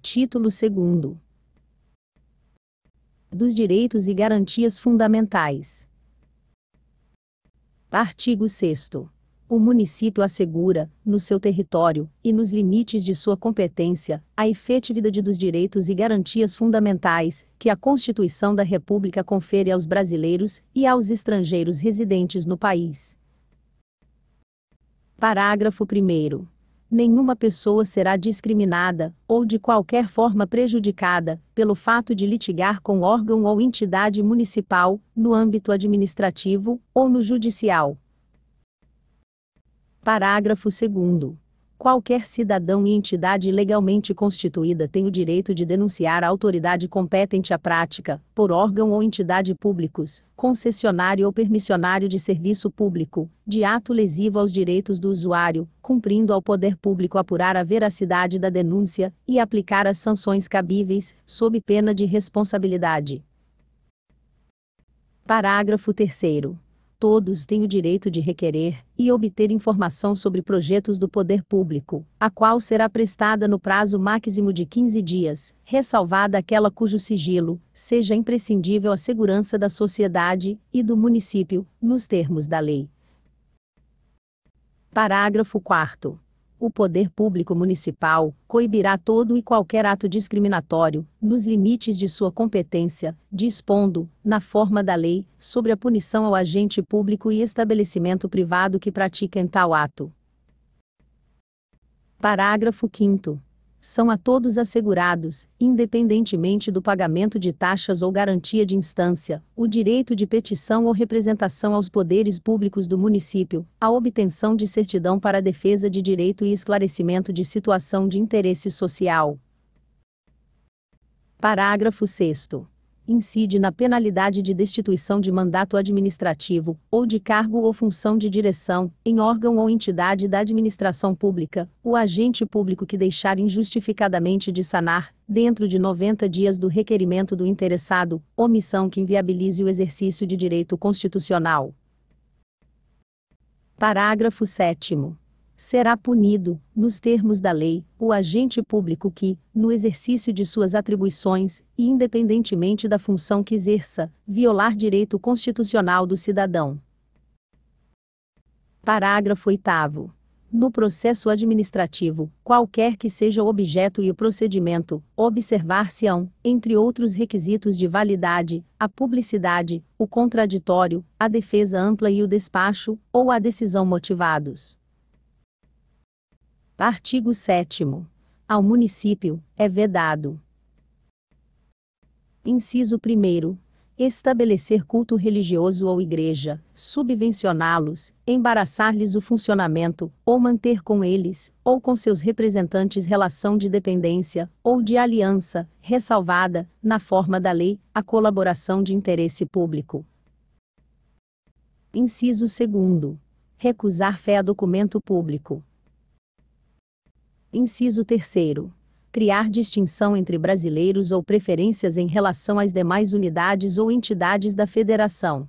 Título 2 Dos Direitos e Garantias Fundamentais. Artigo 6. O município assegura, no seu território e nos limites de sua competência, a efetividade dos direitos e garantias fundamentais que a Constituição da República confere aos brasileiros e aos estrangeiros residentes no país. Parágrafo 1 nenhuma pessoa será discriminada, ou de qualquer forma prejudicada, pelo fato de litigar com órgão ou entidade municipal, no âmbito administrativo ou no judicial. Parágrafo 2. Qualquer cidadão e entidade legalmente constituída tem o direito de denunciar à autoridade competente a prática, por órgão ou entidade públicos, concessionário ou permissionário de serviço público, de ato lesivo aos direitos do usuário, cumprindo ao poder público apurar a veracidade da denúncia e aplicar as sanções cabíveis, sob pena de responsabilidade. Parágrafo 3 todos têm o direito de requerer e obter informação sobre projetos do poder público, a qual será prestada no prazo máximo de 15 dias, ressalvada aquela cujo sigilo seja imprescindível à segurança da sociedade e do município, nos termos da lei. Parágrafo 4 o poder público municipal coibirá todo e qualquer ato discriminatório, nos limites de sua competência, dispondo, na forma da lei, sobre a punição ao agente público e estabelecimento privado que pratiquem tal ato. Parágrafo 5 são a todos assegurados, independentemente do pagamento de taxas ou garantia de instância, o direito de petição ou representação aos poderes públicos do município, a obtenção de certidão para defesa de direito e esclarecimento de situação de interesse social. Parágrafo 6 incide na penalidade de destituição de mandato administrativo, ou de cargo ou função de direção, em órgão ou entidade da administração pública, o agente público que deixar injustificadamente de sanar, dentro de 90 dias do requerimento do interessado, omissão que inviabilize o exercício de direito constitucional. Parágrafo 7 será punido, nos termos da lei, o agente público que, no exercício de suas atribuições, e independentemente da função que exerça, violar direito constitucional do cidadão. Parágrafo 8. No processo administrativo, qualquer que seja o objeto e o procedimento, observar-se-ão, entre outros requisitos de validade, a publicidade, o contraditório, a defesa ampla e o despacho, ou a decisão motivados. Artigo 7 Ao município, é vedado. Inciso 1 estabelecer culto religioso ou igreja, subvencioná-los, embaraçar-lhes o funcionamento, ou manter com eles, ou com seus representantes relação de dependência, ou de aliança, ressalvada, na forma da lei, a colaboração de interesse público. Inciso 2. Recusar fé a documento público. Inciso 3 criar distinção entre brasileiros ou preferências em relação às demais unidades ou entidades da federação.